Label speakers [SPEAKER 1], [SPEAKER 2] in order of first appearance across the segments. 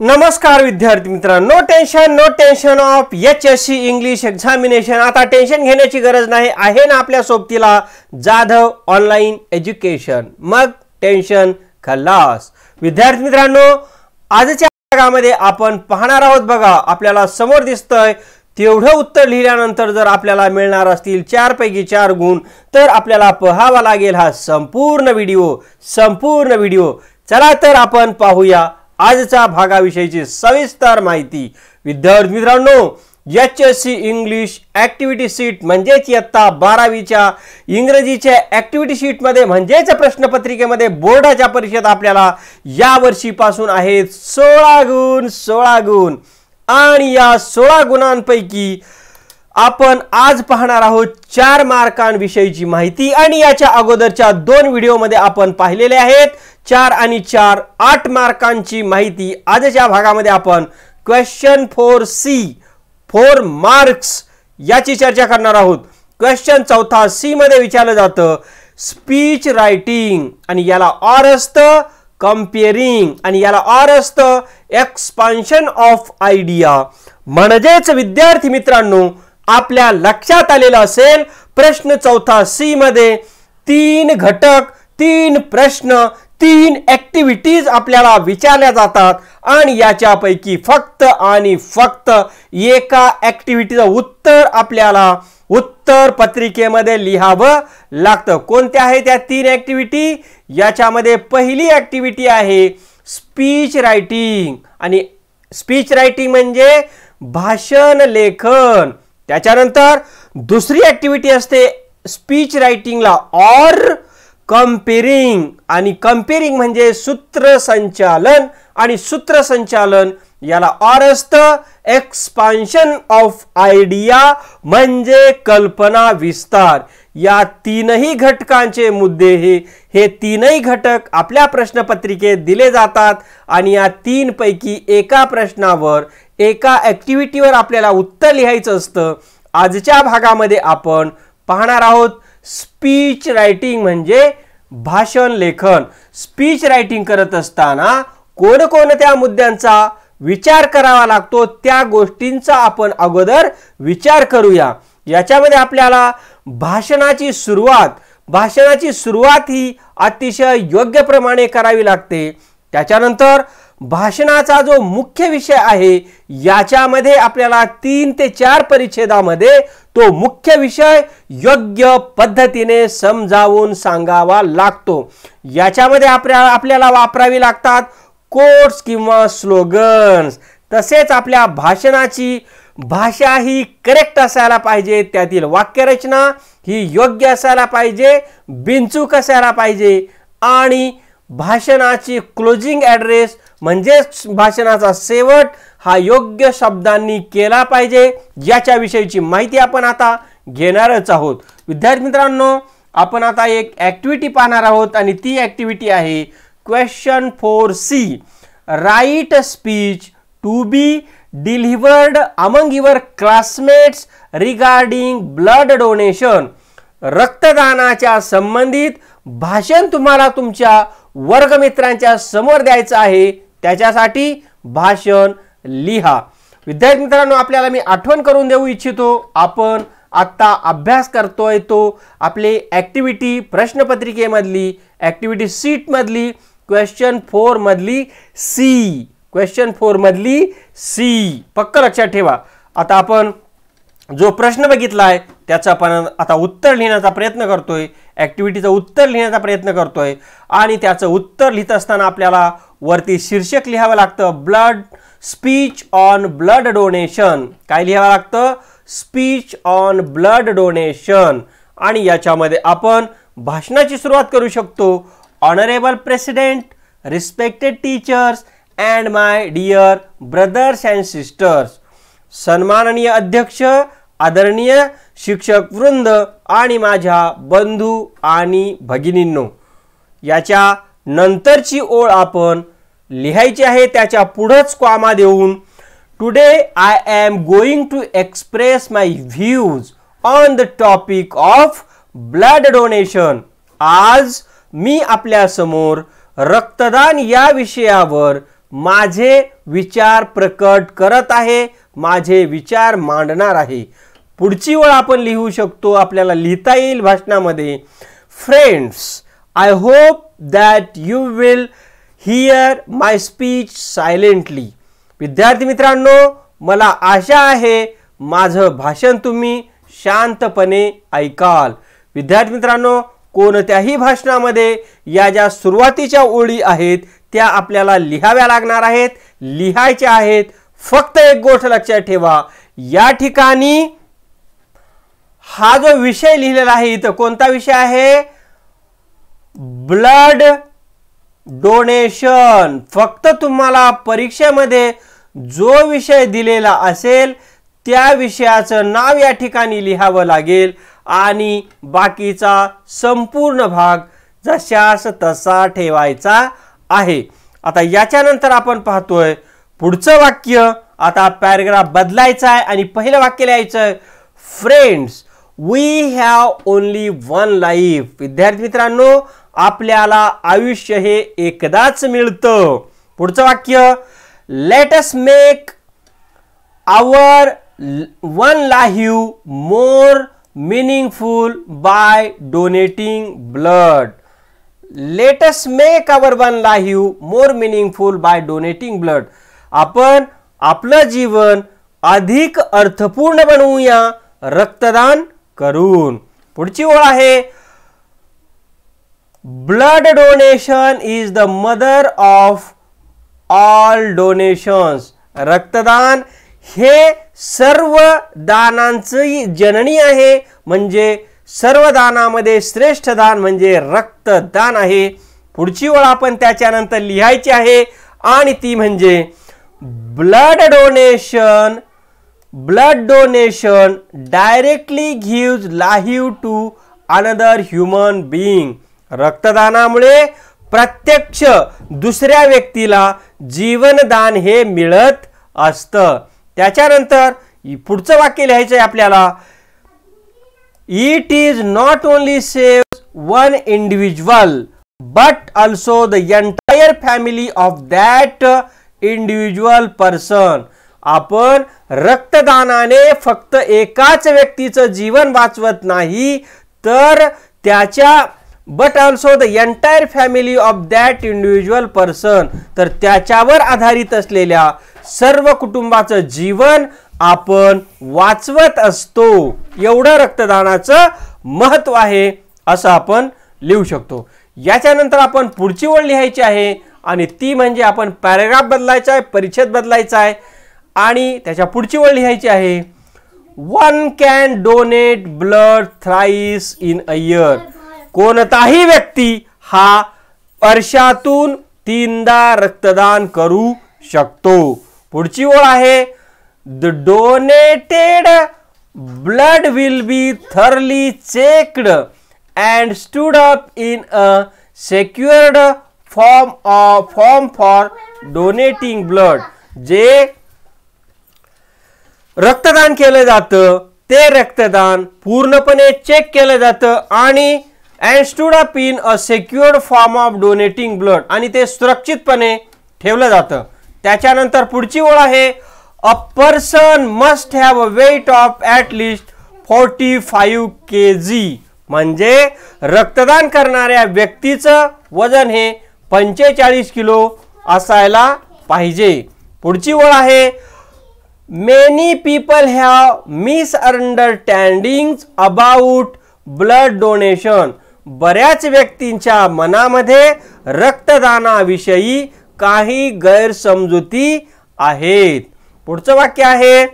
[SPEAKER 1] नमस्कार विद्यार्थी मित्रांनो tension no tension of H S C English examination आता टेन्शन घेण्याची गरज नाही आहे ना आपल्या सोबतीला जाधव ऑनलाईन एज्युकेशन मग टेन्शन खल्लास विद्यार्थी मित्रांनो आजच्या भागामध्ये आपण पाहणार आहोत बघा आपल्याला समोर दिसतंय तेवढं उत्तर लिहिल्यानंतर जर आपल्याला मिळणार असतील चारपैकी चार गुण तर आपल्याला पहावा लागेल हा संपूर्ण व्हिडिओ संपूर्ण व्हिडिओ चला तर आपण पाहूया आजच्या भागाविषयीची सविस्तर माहिती विद्यार्थी मित्रांनो H S C English activity sheet म्हणजेच इयत्ता बारावीच्या इंग्रजीच्या ॲक्टिव्हिटी शीटमध्ये म्हणजेच प्रश्नपत्रिकेमध्ये बोर्डाच्या परीक्षेत आपल्याला या वर्षीपासून आहेत सोळा गुण सोळा गुण आणि या सोळा गुणांपैकी आपण आज पाहणार आहोत चार मार्कांविषयीची माहिती आणि याच्या अगोदरच्या दोन व्हिडिओमध्ये आपण पाहिलेले आहेत चार आणि चार आठ मार्कांची माहिती आजच्या भागामध्ये आपण question four C four marks याची चर्चा करणार आहोत क्वेश्चन चौथा सी मध्ये विचारलं जातं स्पीच रायटिंग आणि याला ऑर असतं आणि याला ऑर असतं एक्सपान्शन ऑफ आयडिया म्हणजेच विद्यार्थी मित्रांनो आपल्या लक्षात आलेलं असेल प्रश्न चौथा सी मध्ये तीन घटक तीन प्रश्न तीन ॲक्टिव्हिटीज आपल्याला विचारल्या जातात आणि याच्यापैकी फक्त आणि फक्त एका ॲक्टिव्हिटीचं उत्तर आपल्याला उत्तर पत्रिकेमध्ये लिहावं लागतं कोणत्या आहे त्या तीन ॲक्टिव्हिटी याच्यामध्ये पहिली ॲक्टिव्हिटी आहे स्पीच रायटिंग आणि स्पीच रायटिंग म्हणजे भाषण लेखन त्याच्यानंतर दुसरी ॲक्टिव्हिटी असते स्पीच रायटिंगला ऑर कम्पेरिंग आणि कम्पेरिंग म्हणजे सूत्रसंचालन आणि सूत्रसंचालन याला ऑरस्त एक्सपान्शन ऑफ आयडिया म्हणजे कल्पना विस्तार या तीनही घटकांचे मुद्दे हे हे तीनही घटक आपल्या प्रश्नपत्रिकेत दिले जातात आणि या तीनपैकी एका प्रश्नावर एका ॲक्टिव्हिटीवर आपल्याला उत्तर लिहायचं असतं आजच्या भागामध्ये आपण पाहणार आहोत स्पीच रायटिंग म्हणजे भाषण लेखन स्पीच रायटिंग करत असताना कोणकोणत्या मुद्द्यांचा विचार करावा लागतो त्या गोष्टींचा आपण अगोदर विचार करूया याच्यामध्ये आपल्याला भाषणाची सुरुवात भाषणाची सुरुवात ही अतिशय योग्य प्रमाणे करावी लागते त्याच्यानंतर भाषणाचा जो मुख्य विषय आहे याच्यामध्ये आपल्याला तीन ते चार परिच्छेदामध्ये तो मुख्य विषय योग्य पद्धतीने समजावून सांगावा लागतो याच्यामध्ये आपल्या आपल्याला वापरावी लागतात कोट्स किंवा स्लोगन्स तसेच आपल्या भाषणाची भाषा ही करेक्ट असायला पाहिजे त्यातील वाक्यरचना ही योग्य असायला पाहिजे बिंचूक असायला पाहिजे आणि भाषणाची क्लोजिंग ॲड्रेस म्हणजेच भाषणाचा शेवट हा योग्य शब्दांनी केला पाहिजे याच्याविषयीची माहिती आपण आता घेणारच आहोत विद्यार्थी मित्रांनो आपण आता एक ॲक्टिव्हिटी पाहणार आहोत आणि ती ॲक्टिव्हिटी आहे question four C write speech to be delivered among your classmates regarding blood donation रक्तदानाच्या संबंधित भाषण तुम्हाला तुमच्या वर्गमित्रांच्या समोर द्यायचं आहे त्याच्यासाठी भाषण लिहा विद्यार्थी मित्रांनो आपल्याला मी आठवण करून देऊ इच्छितो आपण आत्ता अभ्यास करतोय तो आपले ॲक्टिव्हिटी प्रश्नपत्रिकेमधली ॲक्टिव्हिटी सीटमधली क्वेश्चन फोरमधली सी क्वेश्चन फोरमधली सी पक्क लक्षात ठेवा आता आपण जो प्रश्न बघितला आहे त्याचं आपण आता उत्तर लिहिण्याचा प्रयत्न करतोय ॲक्टिव्हिटीचं उत्तर लिहिण्याचा प्रयत्न करतोय आणि त्याचं उत्तर लिहित असताना आपल्याला वरती शीर्षक लिहावं लागतं blood speech on blood donation काय लिहावं लागतं स्पीच ऑन ब्लड डोनेशन आणि याच्यामध्ये आपण भाषणाची सुरुवात करू शकतो honourable president respected teachers and my dear brothers and sisters सन्माननीय अध्यक्ष आदरणीय शिक्षक वृंद आणि माझ्या बंधू आणि भगिनींनो याच्या नंतरची ओळ आपण लिहायची आहे त्याच्या पुढंच क्वामा देऊन today I am going to express my views on the topic of blood donation आज मी आपल्यासमोर रक्तदान या विषयावर माझे विचार प्रकट करत आहे माझे विचार मांडणार आहे पुढची ओळ आपण लिहू शकतो आपल्याला लिहिता येईल भाषणामध्ये friends I hope that you will hear my speech silently विद्यार्थी मित्रांनो मला आशा आहे माझं भाषण तुम्ही शांतपणे ऐकाल विद्यार्थी मित्रांनो कोणत्याही भाषणामध्ये या ज्या सुरुवातीच्या ओळी आहेत त्या आपल्याला लिहाव्या लागणार आहेत लिहायच्या आहेत फक्त एक गोष्ट लक्षात ठेवा या ठिकाणी हा जो विषय लिहिलेला आहे इथं कोणता विषय आहे ब्लड डोनेशन फक्त तुम्हाला परीक्षेमध्ये जो विषय दिलेला असेल त्या विषयाचं नाव या ठिकाणी लिहावं लागेल आणि बाकीचा संपूर्ण भाग जशास तसा ठेवायचा आहे आता याच्यानंतर आपण पाहतोय पुढचं वाक्य आता पॅरेग्राफ बदलायचा आहे आणि पहिलं वाक्य लिहायचंय friends we have only one life विद्यार्थी मित्रांनो आपल्याला आयुष्य हे एकदाच मिळतं पुढचं वाक्य let's make our own life more meaningful by donating blood let's make our own life more meaningful by donating blood आपण आपलं जीवन अधिक अर्थपूर्ण बनवूया रक्तदान करून पुढची ओळ आहे blood donation is the mother of all donations रक्तदान हे सर्व दानांची जननी आहे म्हणजे सर्व दानामध्ये श्रेष्ठ दान म्हणजे रक्तदान आहे पुढची ओळ आपण त्याच्यानंतर लिहायची आहे आणि ती म्हणजे blood donation blood donation directly gives life to another human being रक्तदानामुळे प्रत्यक्ष दुसऱ्या व्यक्तीला जीवनदान हे मिळत असतं त्याच्यानंतर पुढचं वाक्य लिहायचं आहे आपल्याला it is not only save one individual but also the entire family of that individual person आपण रक्तदानाने फक्त एकाच व्यक्तीचं जीवन वाचवत नाही तर त्याच्या but also the entire family of that individual person तर त्याच्यावर आधारित असलेल्या सर्व कुटुंबाचं जीवन आपण वाचवत असतो एवढं रक्तदानाचं महत्व आहे असं आपण लिहू शकतो याच्यानंतर आपण पुढची ओळ लिहायची आहे आणि ती म्हणजे आपण पॅरेग्राफ बदलायचा आहे परिच्छेद बदलायचा आहे आणि त्याच्या पुढची ओळ लिहायची आहे one can donate blood thrice in a year कोणताही व्यक्ती हा वर्षातून तीनदा रक्तदान करू शकतो पुढची ओळ आहे the donated blood will be thoroughly checked and stood up in a secured form of form for donating blood जे रक्तदान केलं जातं ते रक्तदान पूर्णपणे चेक केलं जातं आणि and a secured form of donating blood आणि ते सुरक्षितपणे ठेवलं जातं त्याच्यानंतर पुढची ओळ आहे a person must have a weight of at least forty five K G म्हणजे रक्तदान करणाऱ्या व्यक्तीचं वजन हे पंचेचाळीस किलो असायला पाहिजे पुढची ओळ आहे many people have misunderstanding about blood donation बऱ्याच व्यक्तींच्या मनामध्ये रक्तदानाविषयी काही गैरसमजुती आहेत पुढचं वाक्य आहे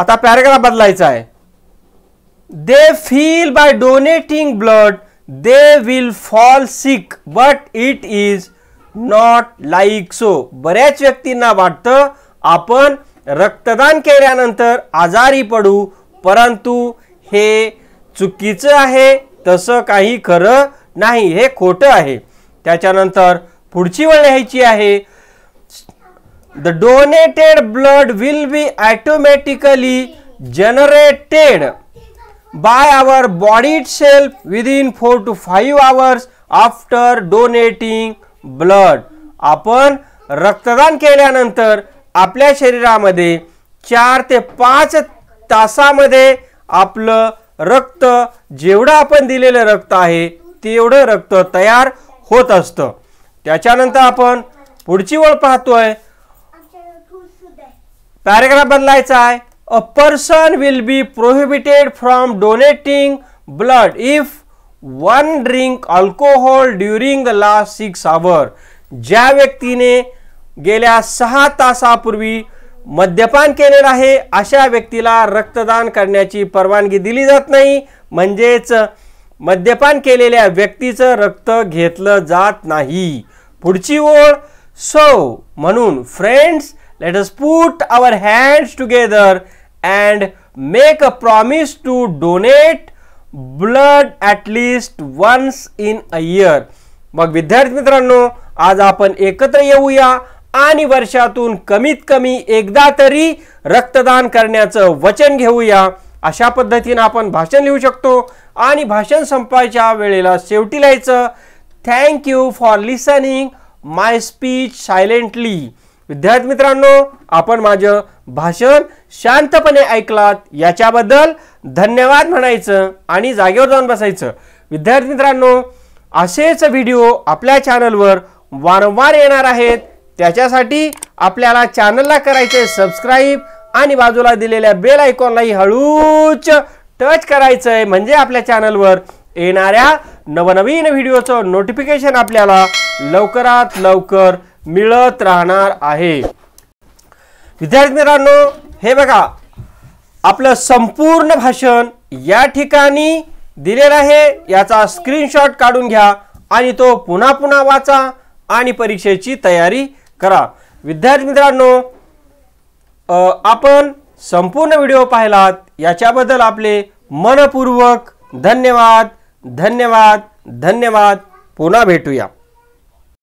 [SPEAKER 1] आता पॅराग्राफ बदलायचा आहे they feel by donating blood they will fall sick but it is not like so बऱ्याच व्यक्तींना वाटतं आपण रक्तदान केल्यानंतर आजारी पडू परंतु हे चुकीचं आहे तसं काही खरं नाही हे खोटं आहे त्याच्यानंतर पुढची वळ लिहायची आहे the donated blood will be automatically generated by our body self with within four to five hours after donating blood आपण रक्तदान केल्यानंतर आपल्या शरीरामध्ये चार ते पाच तासामध्ये आपलं रक्त जेवढं आपण दिलेलं रक्त आहे तेवढं रक्त तयार होत असतं त्याच्यानंतर आपण पुढची ओळ पाहतोय पॅरेग्राफ बदलायचा आहे a person will be prohibited from donating blood if one drink alcohol during the last six hour ज्या व्यक्तीने गेल्या सहा तासापूर्वी मद्यपान केलेलं आहे अशा व्यक्तीला रक्तदान करण्याची परवानगी दिली जात नाही म्हणजेच मद्यपान केलेल्या व्यक्तीचं रक्त घेतलं जात नाही पुढची ओळ सो म्हणून friends let us put our hands together and make a promise to donate blood at least once in a year मग विद्यार्थी मित्रांनो आज आपण एकत्र येऊया आणि वर्षातून कमीत कमी एकदा तरी रक्तदान करण्याचं वचन घेऊया अशा पद्धतीनं आपण भाषण लिहू शकतो आणि भाषण संपायच्या वेळेला शेवटी लिहायचं thank you for listening my speech silently विद्यार्थी मित्रांनो आपण माझं भाषण शांतपणे ऐकलात याच्याबद्दल धन्यवाद म्हणायचं आणि जागेवर जाऊन बसायचं विद्यार्थी मित्रांनो असेच व्हिडिओ आपल्या चॅनलवर वारंवार येणार आहेत त्याच्यासाठी आपल्याला चॅनलला करायचे सबस्क्राईब आणि बाजूला दिलेल्या बेल आयकॉनलाही हळूच टच करायचंय म्हणजे आपल्या चॅनलवर येणाऱ्या नवनवीन व्हिडिओचं नोटिफिकेशन आपल्याला लवकरात लवकर मिळत राहणार आहे विद्यार्थी मित्रांनो हे बघा आपलं संपूर्ण भाषण या ठिकाणी दिलेलं आहे याचा स्क्रीनशॉट काढून घ्या आणि तो पुन्हा पुन्हा वाचा आणि परीक्षेची तयारी करा विद्यार्थी मित्रांनो आपण संपूर्ण व्हिडिओ पाहिलात याच्याबद्दल आपले मनपूर्वक धन्यवाद धन्यवाद धन्यवाद पुन्हा भेटूया